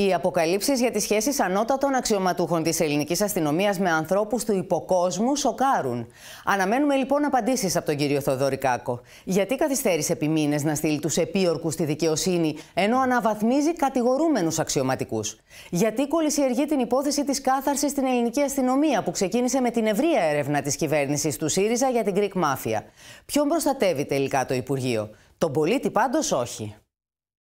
Οι αποκαλύψεις για τις σχέσεις ανώτατων αξιωματούχων της ελληνικής αστυνομίας με ανθρώπους του υποκόσμου σοκάρουν. Αναμένουμε λοιπόν απαντήσεις από τον κύριο Θοδόρη Κάκο. Γιατί καθυστέρησε επί μήνες να στείλει τους επίορκους στη δικαιοσύνη, ενώ αναβαθμίζει κατηγορούμενους αξιωματικούς. Γιατί κολλησιεργεί την υπόθεση της κάθαρσης στην ελληνική αστυνομία, που ξεκίνησε με την ευρεία έρευνα της κυβέρνησης του ΣΥΡΙΖΑ για την Greek Mafia. Ποιον προστατεύει τελικά το Υπουργείο. Τον πολίτη πάντως όχι.